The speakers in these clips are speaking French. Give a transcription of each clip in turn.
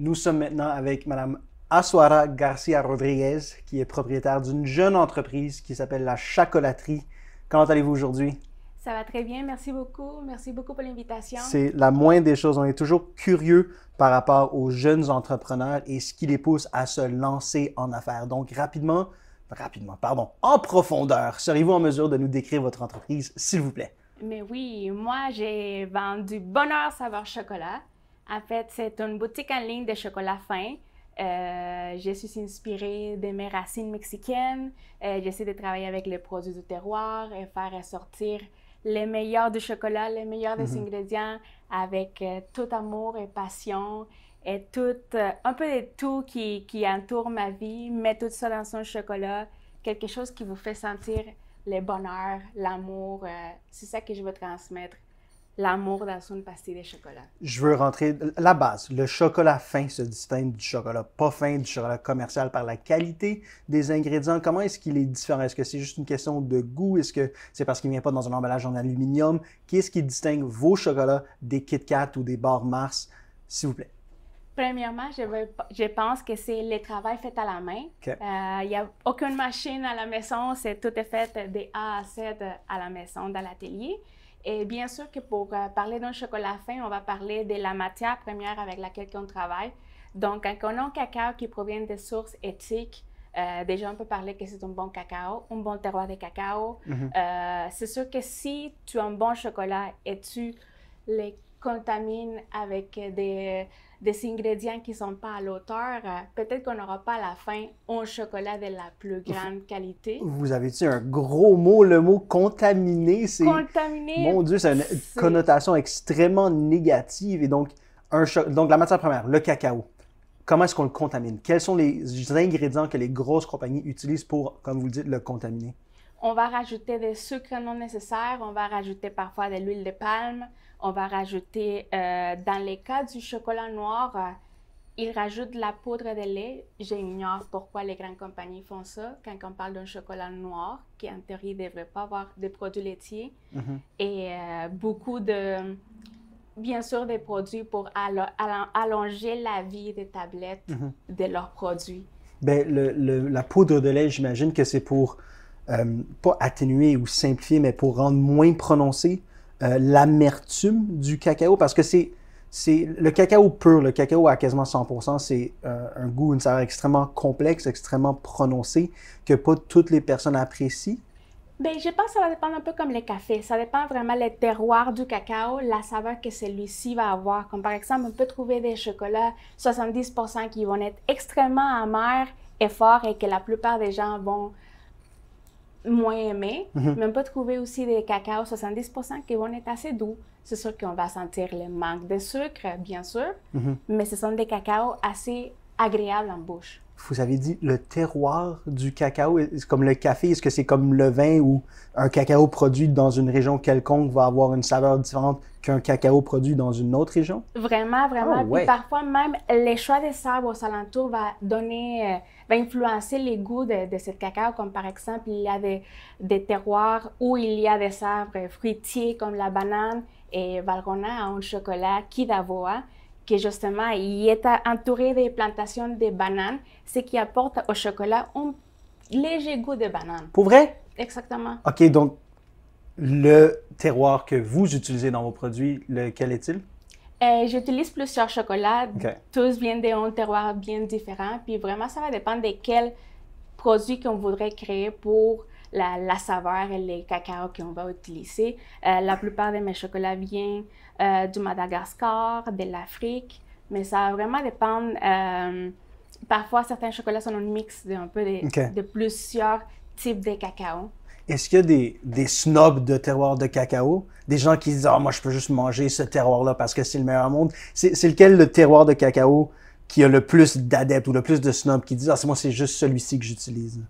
Nous sommes maintenant avec Madame Asuara Garcia Rodriguez, qui est propriétaire d'une jeune entreprise qui s'appelle La Chocolaterie. Comment allez-vous aujourd'hui? Ça va très bien, merci beaucoup. Merci beaucoup pour l'invitation. C'est la moindre des choses. On est toujours curieux par rapport aux jeunes entrepreneurs et ce qui les pousse à se lancer en affaires. Donc, rapidement, rapidement, pardon, en profondeur, serez vous en mesure de nous décrire votre entreprise, s'il vous plaît? Mais oui, moi, j'ai vendu Bonheur Savoir Chocolat. En fait, c'est une boutique en ligne de chocolat fin. Euh, je suis inspirée de mes racines mexicaines. Euh, j'essaie de travailler avec les produits du terroir et faire ressortir les meilleurs du chocolat, les meilleurs des mhm. ingrédients avec euh, tout amour et passion et tout, un peu de tout qui, qui, entoure ma vie. mais tout ça dans son chocolat, quelque chose qui vous fait sentir le bonheur, l'amour. c'est ça que je veux transmettre l'amour dans une pastille de chocolat? Je veux rentrer la base. Le chocolat fin se distingue du chocolat pas fin, du chocolat commercial par la qualité des ingrédients. Comment est-ce qu'il est différent? Est-ce que c'est juste une question de goût? Est-ce que c'est parce qu'il ne vient pas dans un emballage en aluminium? Qu'est-ce qui distingue vos chocolats des Kit Kat ou des Bars Mars? S'il vous plaît. Premièrement, je, pense que c'est le travail fait à la main. Euh, il n'y a aucune machine à la maison, c'est tout est fait des A à Z à la maison, dans l'atelier. Et bien sûr que pour euh, parler d'un chocolat fin, on va parler de la matière première avec laquelle on travaille. Donc, quand on a un cacao qui provient des sources éthiques, euh, déjà, on peut parler que c'est un bon cacao, un bon terroir de cacao. Mhm. Euh, c'est sûr que si tu as un bon chocolat et tu les contamines avec des des ingrédients qui ne sont pas à l'auteur, euh, peut-être qu'on n'aura pas à la fin un chocolat de la plus grande qualité. Vous avez dit un gros mot, le mot contaminé. C'est, contaminé. Mon Dieu, c'est une connotation extrêmement négative. Et donc, un donc, la matière première, le cacao. Comment est-ce qu'on le contamine? Quels sont les ingrédients que les grosses compagnies utilisent pour, comme vous le dites, le contaminer? On va rajouter des sucres non nécessaires, on va rajouter parfois de l'huile de palme, on va rajouter, euh, dans les cas du chocolat noir, euh, il ils rajoutent la poudre de lait. J'ignore pourquoi les grandes compagnies font ça quand on parle d'un chocolat noir qui, en théorie, ne devrait pas avoir de produits laitiers. Mhm. Et euh, beaucoup de, bien sûr, des produits pour allonger la vie des tablettes mhm. de leurs produits. Bien, la poudre de lait, j'imagine que c'est pour euh, pas atténuer ou simplifier, mais pour rendre moins prononcée euh, l'amertume du cacao, parce que c'est le cacao pur, le cacao à quasiment 100%, c'est euh, un goût, une saveur extrêmement complexe, extrêmement prononcée, que pas toutes les personnes apprécient. Bien, je pense que ça va dépendre un peu comme les cafés, Ça dépend vraiment les terroirs du cacao, la saveur que celui-ci va avoir. Comme par exemple, on peut trouver des chocolats 70% qui vont être extrêmement amers et forts et que la plupart des gens vont moins aimé, mhm. même pas trouver aussi des cacao 70% qui vont être assez doux. C'est sûr qu'on va sentir le manque de sucre, bien sûr, mhm. mais ce sont des cacaos assez agréables en bouche vous avez dit le terroir du cacao, comme le café, est-ce que c'est comme le vin ou un cacao produit dans une région quelconque va avoir une saveur différente qu'un cacao produit dans une autre région? Vraiment, vraiment. Ah, parfois même, les choix des sabres aux alentours va donner, euh, va influencer les goûts de, de ce cacao, comme par exemple, il y a des, terroirs où il y a des sabres fruitiers comme la banane et Valrhona un chocolat qui d'avoir que justement, il est entouré des plantations de bananes, ce qui apporte au chocolat un léger goût de banane. Pour vrai? Exactement. OK, donc le terroir que vous utilisez dans vos produits, lequel est-il? Euh, j'utilise plusieurs chocolats. Tous viennent d'un terroir bien différent. Puis vraiment, ça va dépendre de quel produit qu'on voudrait créer pour la, saveur et les cacao qu'on va utiliser. Euh, la plupart de mes chocolats viennent euh, du Madagascar, de l'Afrique, mais ça va vraiment dépendre. Euh, parfois, certains chocolats sont un mix de, de, plusieurs types de cacao. Est-ce qu'il y a des, des, snobs de terroirs de cacao? Des gens qui disent Ah, moi, je peux juste manger ce terroir-là parce que c'est le meilleur au monde. C'est lequel le terroir de cacao qui a le plus d'adeptes ou le plus de snobs qui disent Ah, c'est moi, c'est juste celui-ci que j'utilise?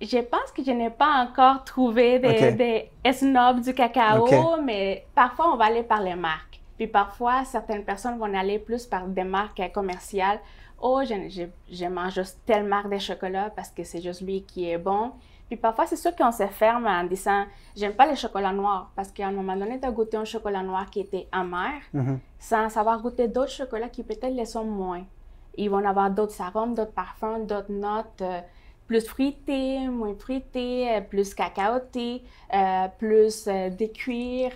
je pense que je n'ai pas encore trouvé des, snobs du cacao, mais parfois on va aller par les marques. Puis parfois, certaines personnes vont aller plus par des marques commerciales. Oh, je, mange juste telle marque de chocolat parce que c'est juste lui qui est bon. Puis parfois, c'est sûr qu'on se ferme en disant J'aime pas le chocolat noir parce qu'à un moment donné, tu as goûté un chocolat noir qui était amer mhm. sans savoir goûter d'autres chocolats qui peut-être les sont moins. Ils vont avoir d'autres arômes, d'autres parfums, d'autres notes. Euh, plus fruité, moins fruité, euh, plus cacaoté, euh, plus euh, décuir.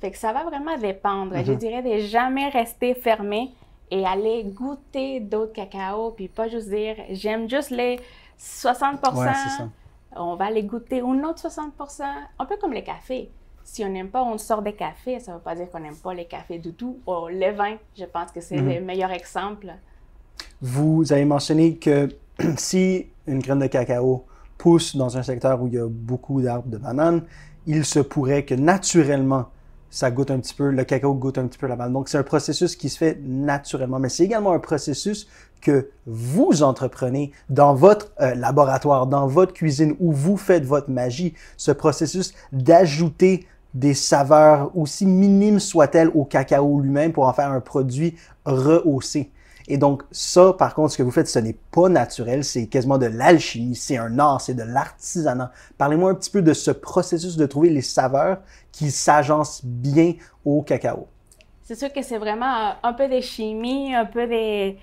Fait que ça va vraiment dépendre. Mm-hmm. Je dirais de jamais rester fermé et aller goûter d'autres cacao, puis pas juste dire j'aime juste les 60 On va aller goûter un autre 60 un peu comme les cafés. Si on n'aime pas, on sort des cafés. Ça ne veut pas dire qu'on n'aime pas les cafés du tout. Ou oh, les vins, je pense que c'est mm-hmm. le meilleur exemple. Vous avez mentionné que si une graine de cacao pousse dans un secteur où il y a beaucoup d'arbres de bananes, il se pourrait que naturellement, ça goûte un petit peu, le cacao goûte un petit peu la banane. Donc, c'est un processus qui se fait naturellement, mais c'est également un processus que vous entreprenez dans votre euh, laboratoire, dans votre cuisine, où vous faites votre magie. Ce processus d'ajouter des saveurs, aussi minimes soient-elles, au cacao lui-même pour en faire un produit rehaussé. Et donc ça, par contre, ce que vous faites, ce n'est pas naturel, c'est quasiment de l'alchimie, c'est un art, c'est de l'artisanat. Parlez-moi un petit peu de ce processus de trouver les saveurs qui s'agencent bien au cacao. C'est sûr que c'est vraiment euh, un peu de chimie, un peu de...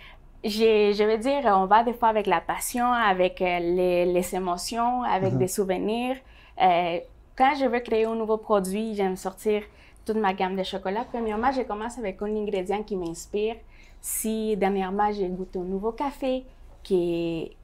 Je, veux dire, on va des fois avec la passion, avec euh, les, émotions, avec mm-hmm. des souvenirs. Euh, quand je veux créer un nouveau produit, j'aime sortir toute ma gamme de chocolat. Premièrement, je commence avec un ingrédient qui m'inspire. Si dernièrement, j'ai goûté un nouveau café qui,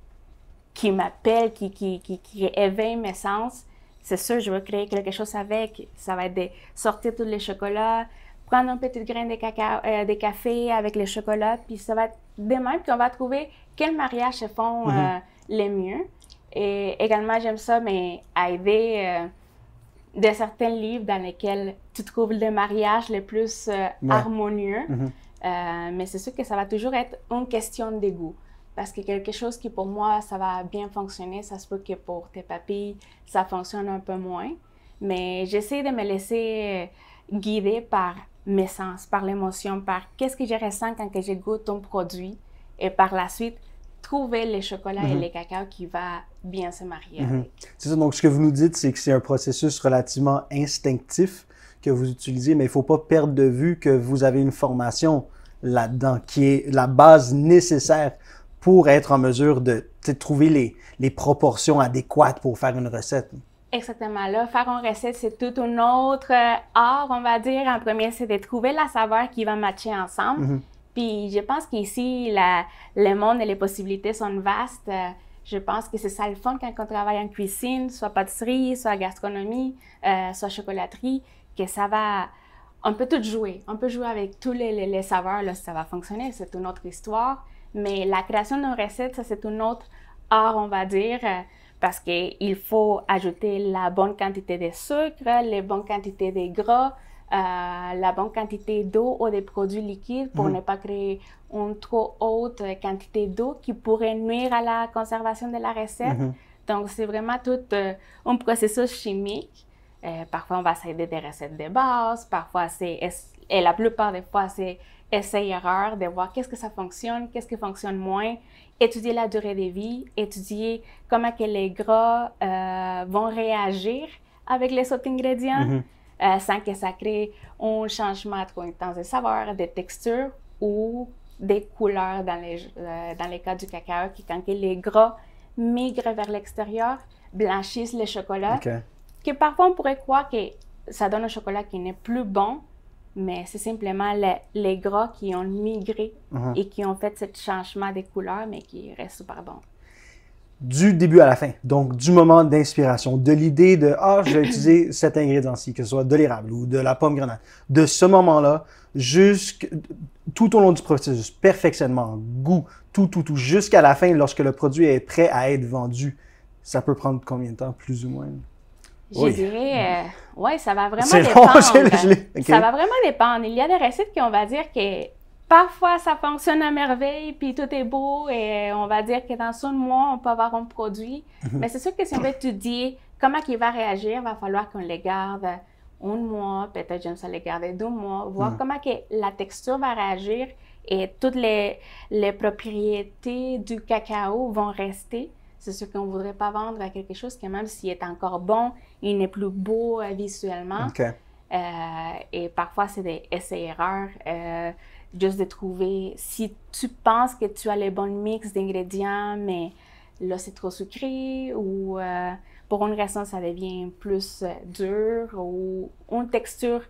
m'appelle, qui, qui, qui, éveille mes sens, c'est sûr, je veux créer quelque chose avec. Ça va être de sortir tous les chocolats, prendre un petite graine euh, de, café avec les chocolats, puis ça va être de même qu'on va trouver quels mariages se font mhm. euh, les mieux. Et également, j'aime ça, mais à aider euh, de certains livres dans lesquels tu trouves les mariages les plus harmonieux. Mhm. Euh, mais c'est sûr que ça va toujours être une question de goût. Parce que quelque chose qui pour moi, ça va bien fonctionner, ça se peut que pour tes papilles, ça fonctionne un peu moins. Mais j'essaie de me laisser guider par mes sens, par l'émotion, par qu'est-ce que je ressens quand que je goûte ton produit. Et par la suite, trouver les chocolats et mhm. les cacao qui va bien se marier mhm. C'est ça. Donc, ce que vous nous dites, c'est que c'est un processus relativement instinctif que vous utilisez, mais il ne faut pas perdre de vue que vous avez une formation là-dedans, qui est la base nécessaire pour être en mesure de trouver les, les, proportions adéquates pour faire une recette. Exactement. Là, faire une recette, c'est tout un autre euh, art, on va dire. En premier, c'est de trouver la saveur qui va matcher ensemble. Mm-hmm. Puis je pense qu'ici, le monde et les possibilités sont vastes. Euh, je pense que c'est ça le fond quand on travaille en cuisine, soit pâtisserie, soit gastronomie, euh, soit chocolaterie, que ça va on peut tout jouer. On peut jouer avec tous les, saveurs, là, ça va fonctionner, c'est une autre histoire. Mais la création d'une recette, ça c'est un autre art, on va dire, euh, parce qu'il faut ajouter la bonne quantité de sucre, les bonnes quantités de gras, euh, la bonne quantité d'eau ou des produits liquides pour mhm. ne pas créer une trop haute quantité d'eau qui pourrait nuire à la conservation de la recette. Mhm. Donc, c'est vraiment tout euh, un processus chimique euh, parfois, on va s'aider des recettes de base. Parfois, c'est, et la plupart des fois, c'est essayer-erreur de voir qu'est-ce que ça fonctionne, qu'est-ce qui fonctionne moins, étudier la durée de vie, étudier comment que les gras euh, vont réagir avec les autres ingrédients mm-hmm. euh, sans que ça crée un changement trop intense de saveur, de textures ou des couleurs dans les, dans les cas du cacao, qui quand les gras migrent vers l'extérieur, blanchissent le chocolat parfois on pourrait croire que ça donne un chocolat qui n'est plus bon, mais c'est simplement les, gras qui ont migré uh-huh. et qui ont fait ce changement des couleurs, mais qui reste super bon. Du début à la fin, donc du moment d'inspiration, de l'idée de Ah, je vais utiliser cet ingrédient-ci, que ce soit de l'érable ou de la pomme grenade, de ce moment-là, tout au long du processus, perfectionnement, goût, tout, tout, tout, jusqu'à la fin, lorsque le produit est prêt à être vendu, ça peut prendre combien de temps, plus ou moins? Je dirais, oui, euh, ouais, ça va vraiment dépendre. Ça va vraiment dépendre. Il y a des recettes on va dire que parfois ça fonctionne à merveille, puis tout est beau, et euh, on va dire que dans un mois, on peut avoir un produit. Mhm. Mais c'est sûr que si on veut étudier comment il va réagir, il va falloir qu'on les garde un mois, peut-être j'aime ça le garder deux mois, voir mhm. comment que la texture va réagir et toutes les propriétés du cacao vont rester. C'est sûr qu'on ne voudrait pas vendre à quelque chose qui, même s'il est encore bon, il n'est plus beau euh, visuellement. Euh, et parfois, c'est des essais-erreurs. Euh, juste de trouver si tu penses que tu as le bon mix d'ingrédients, mais là, c'est trop sucré ou pour une raison, ça devient plus dur ou une texture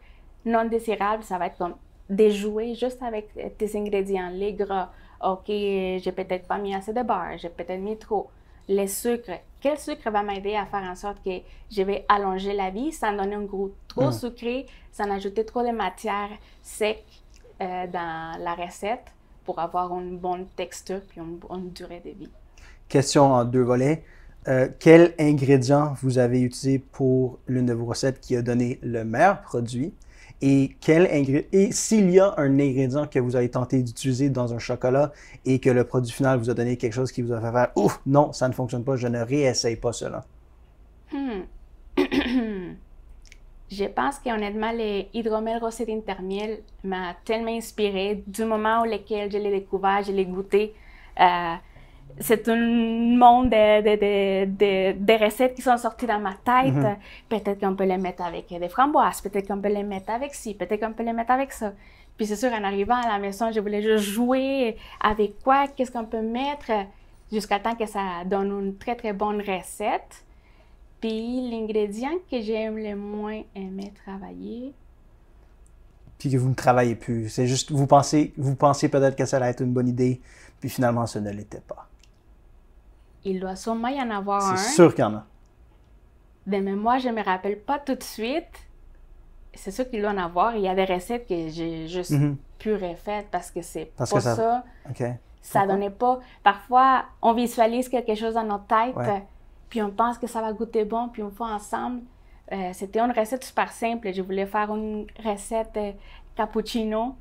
non désirable, ça va être comme déjouer juste avec tes ingrédients, les gras. OK, j'ai peut-être pas mis assez de beurre, j'ai peut-être mis trop les sucres. Quel sucre va m'aider à faire en sorte que je vais allonger la vie sans donner un goût trop mm. sucré, sans ajouter trop de matières sec euh, dans la recette pour avoir une bonne texture puis une bonne durée de vie. Question en deux volets. Euh, quel ingrédient vous avez utilisé pour l'une de vos recettes qui a donné le meilleur produit? et quel ingrédient et s'il y a un ingrédient que vous avez tenté d'utiliser dans un chocolat et que le produit final vous a donné quelque chose qui vous a fait faire ouf non ça ne fonctionne pas je ne réessaye pas cela hmm. Je pense qu'honnêtement, le hydromel rosé d'intermiel m'a tellement inspiré du moment où je l'ai découvert, je l'ai goûté. Euh, c'est un monde de, recettes qui sont sorties dans ma tête. Mhm. Peut-être qu'on peut les mettre avec des framboises, peut-être qu'on peut les mettre avec ci, peut-être qu'on peut les mettre avec ça. Puis c'est sûr, en arrivant à la maison, je voulais juste jouer avec quoi, qu'est-ce qu'on peut mettre, jusqu'à temps que ça donne une très, très bonne recette. Puis l'ingrédient que j'aime le moins aimer travailler, puis que vous ne travaillez plus. C'est juste, vous pensez, vous pensez peut-être que ça allait être une bonne idée, puis finalement, ce ne l'était pas. Il doit sûrement y en avoir un. C'est sûr qu'il y en a. Ben, mais moi, je ne me rappelle pas tout de suite. C'est sûr qu'il doit en avoir. Il y a des recettes que j'ai juste mhm. pu refaire parce que c'est pas ça. ça. donnait pas. Parfois, on visualise quelque chose dans notre tête, puis on pense que ça va goûter bon, puis on fait ensemble. Euh, c'était une recette super simple. Je voulais faire une recette euh, cappuccino.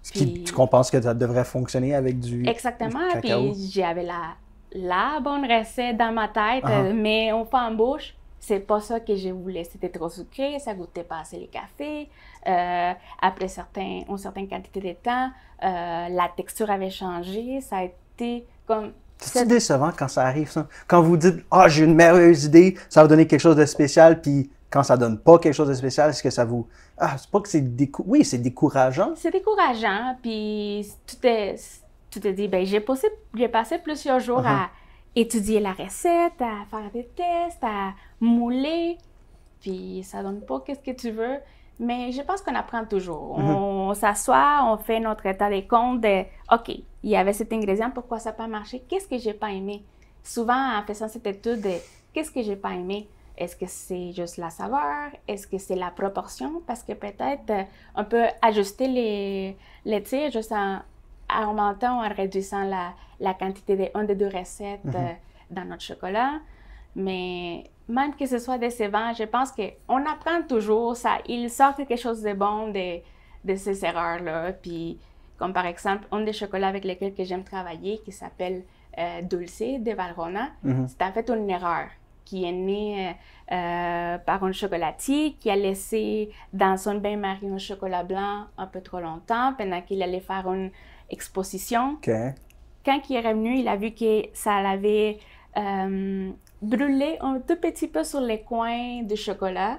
Ce qui, tu compenses que ça devrait fonctionner avec du. Exactement. Puis j'avais la, la bonne recette dans ma tête, ah. euh, mais on fait en bouche, c'est pas ça que je voulais. C'était trop sucré, ça goûtait pas assez le café. Euh, après une certaine quantité de temps, euh, la texture avait changé. Ça a été comme. C'est, décevant quand ça arrive, ça. Quand vous dites, ah, oh, j'ai une merveilleuse idée, ça va donner quelque chose de spécial, puis quand ça donne pas quelque chose de spécial, est-ce que ça vous. Ah, c'est pas que c'est Oui, c'est décourageant. C'est décourageant, puis tout est tu te dis, ben j'ai passé, passé, plusieurs jours à uh-huh. étudier la recette, à faire des tests, à mouler, puis ça donne pas qu'est-ce que tu veux. Mais je pense qu'on apprend toujours. Uh-huh. On s'assoit, on fait notre état des comptes OK, il y avait cet ingrédient, pourquoi ça n'a pas marché? Qu'est-ce que j'ai pas aimé? Souvent, en faisant cette étude qu'est-ce que j'ai pas aimé? Est-ce que c'est juste la saveur? Est-ce que c'est la proportion? Parce que peut-être euh, on peut ajuster les, les tirs juste en, en augmentant, en réduisant la, la quantité de 1 de 2 recettes mhm. euh, dans notre chocolat. Mais même que ce soit décevant, je pense qu'on apprend toujours ça. Il sort quelque chose de bon de, de ces erreurs-là. Puis, comme par exemple, un des chocolats avec lesquels j'aime travailler, qui s'appelle euh, Dulce de Valrona, mhm. c'est en fait une erreur qui est née euh, par un chocolatier qui a laissé dans son bain-marie un chocolat blanc un peu trop longtemps pendant qu'il allait faire une exposition. Quand il est revenu, il a vu que ça l'avait euh, brûlé un tout petit peu sur les coins du chocolat.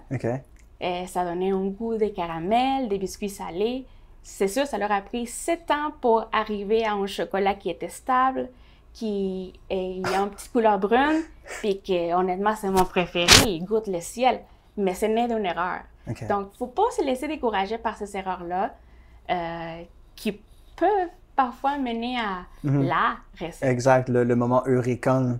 Et ça donnait un goût de caramel, des biscuits salés. C'est sûr, ça leur a pris sept ans pour arriver à un chocolat qui était stable, qui a une petite couleur brune, puis que honnêtement, c'est mon préféré, il goûte le ciel, mais ce n'est d'une erreur. Donc, il ne faut pas se laisser décourager par ces erreurs-là euh, qui peut parfois mener à mhm. la réception. Exact, le, moment hurricane.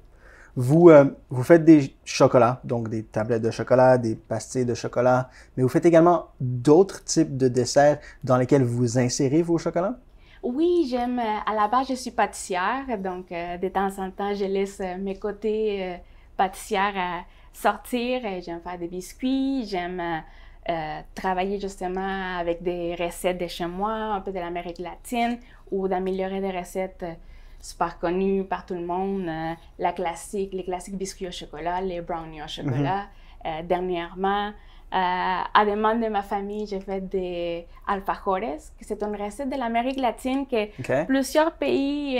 Vous, euh, vous faites des chocolats, donc des tablettes de chocolat, des pastilles de chocolat, mais vous faites également d'autres types de desserts dans lesquels vous insérez vos chocolats? Oui, j'aime. Euh, à la base, je suis pâtissière, donc euh, de temps en temps, je laisse mes côtés pâtissière sortir. J'aime faire des biscuits, j'aime euh, travailler justement avec des recettes de chez moi, un peu de l'Amérique latine, ou d'améliorer des recettes euh, super connues par tout le monde, euh, la classique, les classiques biscuits au chocolat, les brownies au chocolat. Mhm. dernièrement, à demande de ma famille, j'ai fait des alfajores, c'est une recette de l'Amérique latine que plusieurs pays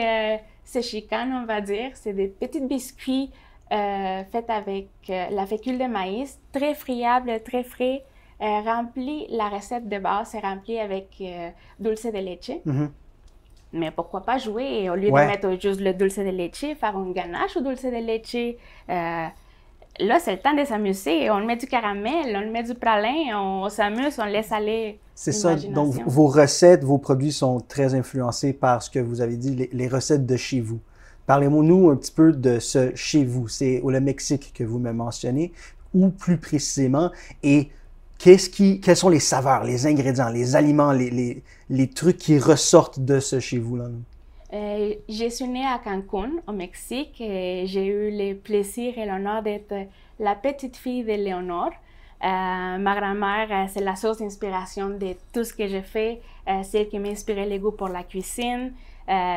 se chicanent, on va dire. C'est des petits biscuits faits avec la fécule de maïs, très friable, très frais. Euh, rempli la recette de base c'est remplie avec euh, dulce de leche. Mhm. Mais pourquoi pas jouer au lieu de mettre juste le dulce de leche, faire une ganache au dulce de leche. Euh, là, c'est le temps de s'amuser. On met du caramel, on met du pralin, on, s'amuse, on laisse aller. C'est ça. Donc, vos recettes, vos produits sont très influencés par ce que vous avez dit, les, recettes de chez vous. Parlez-nous un petit peu de ce chez vous. C'est au Mexique que vous me mentionnez, ou plus précisément, et quest quelles sont les saveurs, les ingrédients, les aliments, les, trucs qui ressortent de ce chez vous là? Euh, je suis née à Cancun, au Mexique, et j'ai eu le plaisir et l'honneur d'être la petite fille de Léonore. Euh, ma grand-mère, euh, c'est la source d'inspiration de tout ce que je fais. c'est elle qui m'a inspiré le goût pour la cuisine.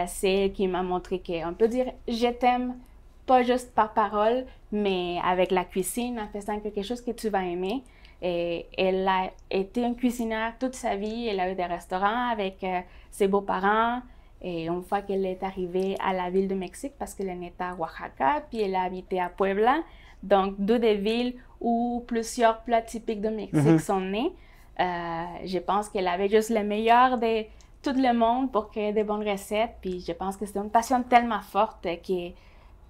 c'est elle qui m'a montré qu'on peut dire je t'aime, pas juste par parole, mais avec la cuisine, en faisant quelque chose que tu vas aimer. Et elle a été une cuisinière toute sa vie. Elle a eu des restaurants avec euh, ses beaux-parents. Et une fois qu'elle est arrivée à la ville de Mexique, parce qu'elle est née à Oaxaca, puis elle a habité à Puebla, donc deux des villes où plusieurs plats typiques de Mexique mhm. sont nés, euh, je pense qu'elle avait juste le meilleur de tout le monde pour créer des bonnes recettes. Puis je pense que c'est une passion tellement forte que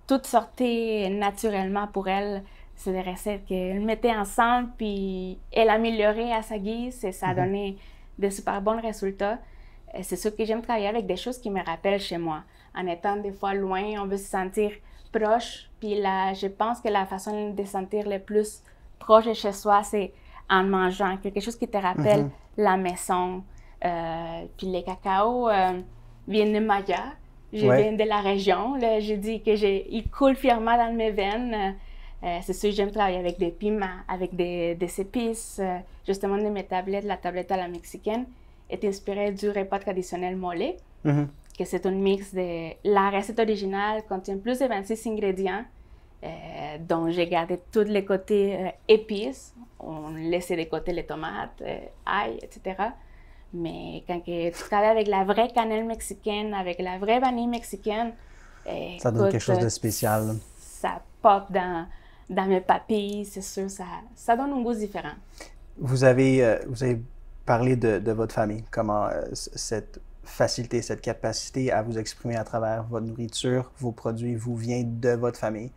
tout sortait naturellement pour elle c'est des recettes qu'elle mettait ensemble, puis elle améliorait à sa guise et ça a mhm. donné des super bons résultats. C'est sûr que j'aime travailler avec des choses qui me rappellent chez moi. En étant des fois loin, on veut se sentir proche. Puis là, je pense que la façon de se sentir le plus proche de chez soi, c'est en mangeant quelque chose qui te rappelle mhm. la maison. Euh, puis les cacao euh, viennent de Maya. Je viens de la région. je dis que j'ai, il coule fièrement dans mes veines. Euh, c'est sûr, j'aime travailler avec des piments, avec des, épices. Euh, justement, de mes tablettes, la tablette à la mexicaine est inspirée du repas traditionnel mollet, mm-hmm. que c'est un mix de... La recette originale contient plus de 26 ingrédients, euh, dont j'ai gardé tous les côtés épices. On laissait de côté les tomates, ail, etc. Mais quand tu travailles avec la vraie cannelle mexicaine, avec la vraie vanille mexicaine... ça donne quelque chose de spécial. Ça pop dans dans mes papiers, c'est sûr, ça, ça donne un goût différent. Vous avez, euh, vous avez parlé de, votre famille, comment euh, cette facilité, cette capacité à vous exprimer à travers votre nourriture, vos produits, vous vient de votre famille.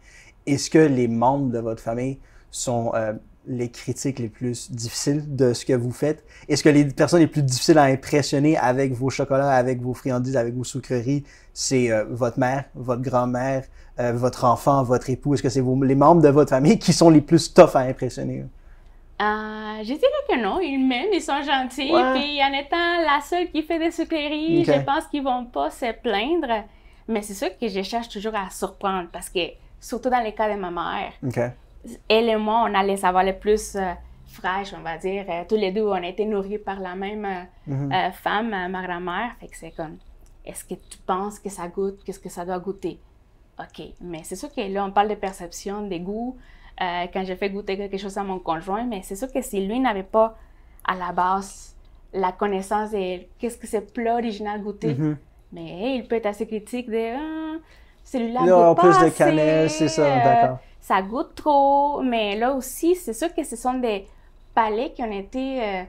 Est-ce que les membres de votre famille sont euh, les critiques les plus difficiles de ce que vous faites? Est-ce que les personnes les plus difficiles à impressionner avec vos chocolats, avec vos friandises, avec vos sucreries, c'est euh, votre mère, votre grand-mère, euh, votre enfant, votre époux? Est-ce que c'est les membres de votre famille qui sont les plus tough à impressionner? Euh, je dirais que non, ils m'aiment, ils sont gentils. Puis en étant la seule qui fait des sucreries, je pense qu'ils vont pas se plaindre. Mais c'est sûr que je cherche toujours à surprendre parce que, surtout dans le cas de ma mère, elle et moi, on allait savoir le plus euh, fraîche, on va dire. Euh, tous les deux, on a été nourris par la même euh, mhm. femme, ma grand-mère. Fait que c'est comme, est-ce que tu penses que ça goûte, qu'est-ce que ça doit goûter? OK, mais c'est sûr que là, on parle de perception, des goûts. quand j'ai fait goûter quelque chose à mon conjoint, mais c'est sûr que si lui n'avait pas à la base la connaissance de qu'est-ce que c'est plat original goûter, mhm. mais il peut être assez critique de ah, celui-là. Il plus de cannelle, c'est ça, d'accord ça goûte trop. Mais là aussi, c'est sûr que ce sont des palais qui ont été. Euh,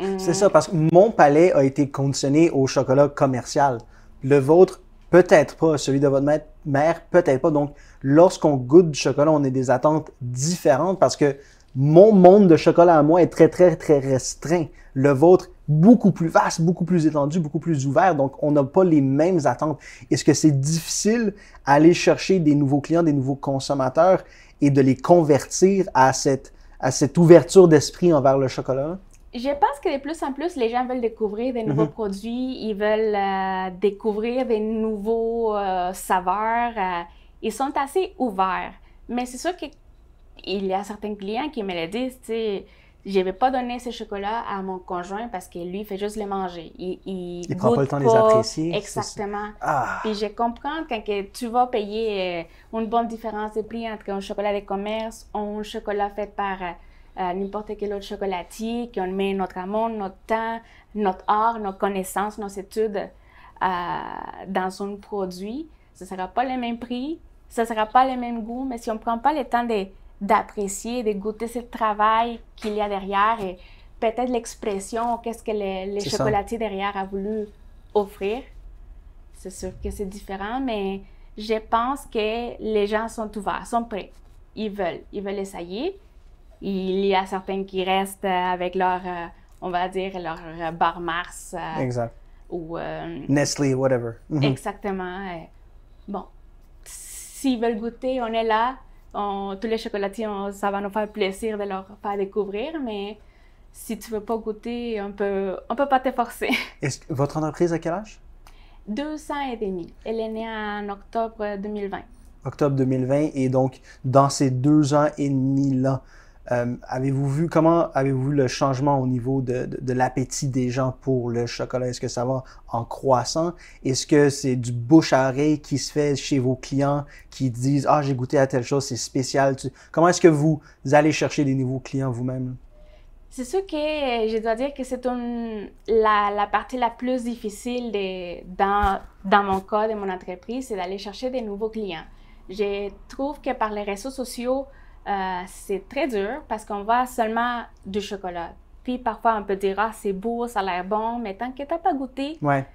hum. c'est ça, parce que mon palais a été conditionné au chocolat commercial. Le vôtre, peut-être pas. Celui de votre mère, peut-être pas. Donc, lorsqu'on goûte du chocolat, on a des attentes différentes parce que mon monde de chocolat à moi est très, très, très restreint. Le vôtre beaucoup plus vaste, beaucoup plus étendu, beaucoup plus ouvert. Donc, on n'a pas les mêmes attentes. Est-ce que c'est difficile aller chercher des nouveaux clients, des nouveaux consommateurs et de les convertir à cette, à cette ouverture d'esprit envers le chocolat? Je pense que de plus en plus, les gens veulent découvrir des nouveaux mhm. produits, ils veulent euh, découvrir des nouveaux euh, saveurs. Euh, ils sont assez ouverts. Mais c'est sûr qu'il y a certains clients qui me le disent, tu je vais pas donner ce chocolat à mon conjoint parce que lui fait juste les manger. Il, il, prend pas le temps de les apprécier. Exactement. Ah. Puis je comprends quand que tu vas payer euh, une bonne différence de prix entre un chocolat de commerce ou un chocolat fait par euh, euh, n'importe quel autre chocolatier, qu'on met notre amour, notre temps, notre art, nos connaissances, nos études dans un produit. Ce sera pas le même prix, ce sera pas le même goût, mais si on prend pas le temps de d'apprécier, de goûter ce travail qu'il y a derrière et peut-être l'expression, qu'est-ce que les chocolatiers derrière a voulu offrir. C'est sûr que c'est différent, mais je pense que les gens sont ouverts, sont prêts. Ils veulent, ils veulent essayer. Il y a certains qui restent avec leur, euh, on va dire, leur bar Mars. Euh, exact. Ou, euh, Nestlé, whatever. Mhm. Exactement. Bon, s'ils veulent goûter, on est là tous les chocolatiers, ça va nous faire plaisir de leur faire découvrir, mais si tu ne veux pas goûter, on ne on peut pas t'efforcer. votre entreprise a quel âge? Deux ans et demi. Elle est née en octobre 2020. Octobre 2020, et donc dans ces deux ans et demi-là, euh, avez-vous vu comment avez-vous vu le changement au niveau de, l'appétit des gens pour le chocolat? Est-ce que ça va en croissant? Est-ce que c'est du bouche à oreille qui se fait chez vos clients qui disent Ah, j'ai goûté à telle chose, c'est spécial? Comment est-ce que vous allez chercher des nouveaux clients vous-même? C'est sûr que euh, je dois dire que c'est la, partie la plus difficile dans, dans mon cas, de mon entreprise, c'est d'aller chercher des nouveaux clients. Je trouve que par les réseaux sociaux, euh, c'est très dur parce qu'on voit seulement du chocolat. Puis parfois, on peut dire, ah, c'est beau, ça a l'air bon, mais tant que tu n'as pas goûté, ouais.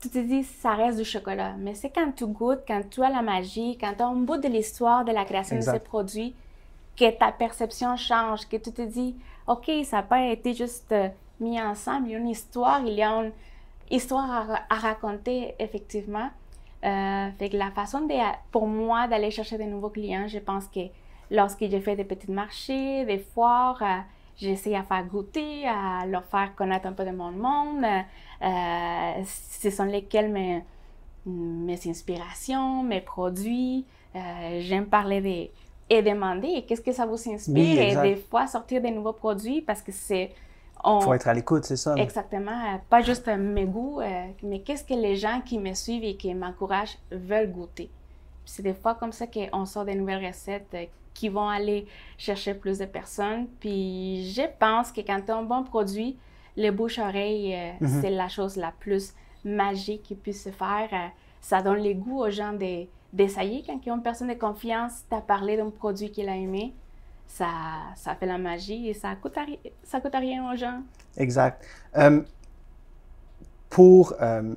tu te dis, ça reste du chocolat. Mais c'est quand tu goûtes, quand tu as la magie, quand tu as un bout de l'histoire de la création de ces produits, que ta perception change, que tu te dis, OK, ça n'a pas été juste euh, mis ensemble, il y a une histoire, il y a une histoire à, raconter, effectivement. Euh, la façon pour moi d'aller chercher des nouveaux clients, je pense que lorsque j'ai fait des petits marchés, des foires, euh, j'essaie à faire goûter, à leur faire connaître un peu de mon monde. Euh, ce sont lesquels mes, mes inspirations, mes produits. Euh, j'aime parler des, et demander qu'est-ce que ça vous inspire et des fois sortir des nouveaux produits parce que c'est... On... faut être à l'écoute, c'est ça. Exactement. Pas juste mes goûts, mais qu'est-ce que les gens qui me suivent et qui m'encouragent veulent goûter. C'est des fois comme ça qu'on sort des nouvelles recettes qui vont aller chercher plus de personnes. Puis je pense que quand tu as un bon produit, le bouche-oreille, euh, mhm. c'est la chose la plus magique qui puisse se faire. Euh, ça donne le goût aux gens d'essayer. quand ils ont une personne de confiance, tu parlé d'un produit qu'il a aimé, ça, ça fait la magie et ça ne coûte, ça coûte rien aux gens. Exact. Euh, pour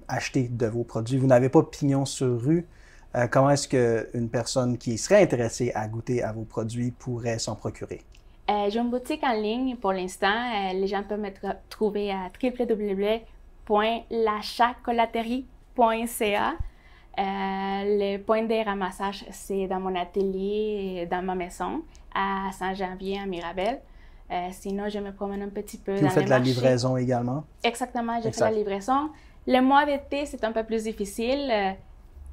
acheter de vos produits, vous n'avez pas pignon sur rue. Euh, comment est-ce qu'une personne qui serait intéressée à goûter à vos produits pourrait s'en procurer? Euh, j'ai une boutique en ligne pour l'instant. Euh, les gens peuvent me trouver à www.lachacolaterie.ca. le point de ramassage, c'est dans mon atelier, dans ma maison, à Saint-Janvier, à Mirabel. sinon, je me promène un petit peu. Puis dans vous faites la livraison également? Exactement, je exact. fais la livraison. Le mois d'été, c'est un peu plus difficile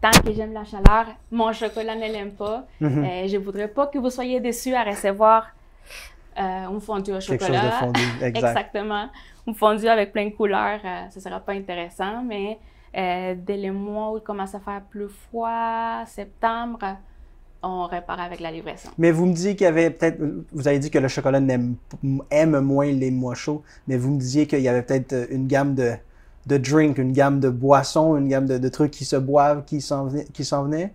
tant que j'aime la chaleur, mon chocolat ne l'aime pas. Mhm. Euh, je ne voudrais pas que vous soyez déçus à recevoir euh, une fondue au chocolat. Quelque chose de fondu, Exactement. Une fondue avec plein de couleurs, euh, ce ne sera pas intéressant, mais euh, dès le mois où il commence à faire plus froid, septembre, on repart avec la livraison. Mais vous me disiez qu'il y avait peut-être, vous avez dit que le chocolat aime moins les mois chauds, mais vous me disiez qu'il y avait peut-être une gamme de, de drink, une gamme de boissons, une gamme de, trucs qui se boivent, qui s'en venaient?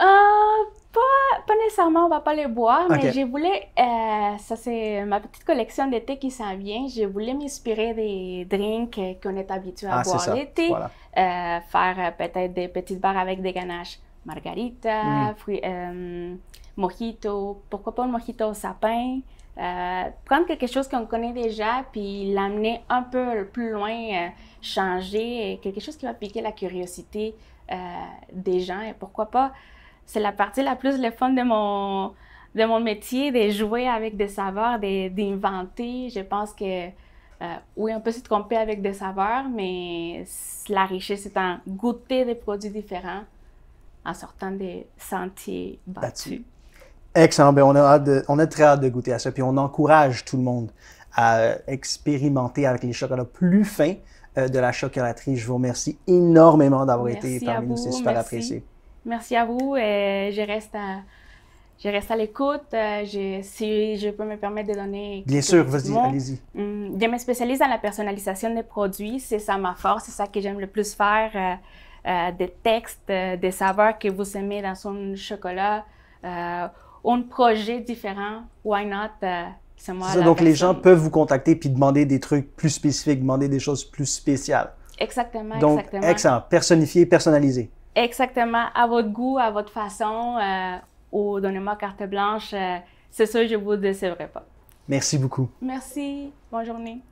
Euh, pas, pas, nécessairement, on va pas les boire, mais je voulais, euh, ça c'est ma petite collection d'été qui s'en vient, je voulais m'inspirer des drinks qu'on est habitué à ah, boire l'été, voilà. Euh, faire peut-être des petites barres avec des ganaches, margarita, mm. mojito, pourquoi pas un mojito au sapin, euh, prendre quelque chose qu'on connaît déjà, puis l'amener un peu plus loin, euh, changer, euh, quelque chose qui va piquer la curiosité des gens. Et pourquoi pas, c'est la partie la plus le fun de mon, de mon métier, de jouer avec des saveurs, d'inventer. Je pense que oui, on peut se tromper avec des saveurs, mais la richesse c'est en goûter des produits différents en sortant des sentiers battus. Excellent. Hein, Bien, on, a on très hâte de goûter à ça. Puis on encourage tout le monde à expérimenter avec les chocolats plus fins euh, de la chocolaterie. Je vous remercie énormément d'avoir été parmi nous. C'est super apprécié. Merci à vous. je reste à, je reste à l'écoute. Euh, si je peux me permettre de donner. Bien sûr, vas-y, allez-y. Hum, je me spécialise dans la personnalisation des produits. C'est ça ma force. C'est ça que j'aime le plus faire. Euh, des textes, des saveurs que vous aimez dans son chocolat un projet différent, why not? Euh, c'est moi. Ça, donc, les gens peuvent vous contacter puis demander des trucs plus spécifiques, demander des choses plus spéciales. Exactement. Donc, exactement. excellent. Personnifié, personnalisé. Exactement. À votre goût, à votre façon, euh, ou donnez-moi carte blanche. Euh, c'est ça, je vous décevrai pas. Merci beaucoup. Merci. Bonne journée.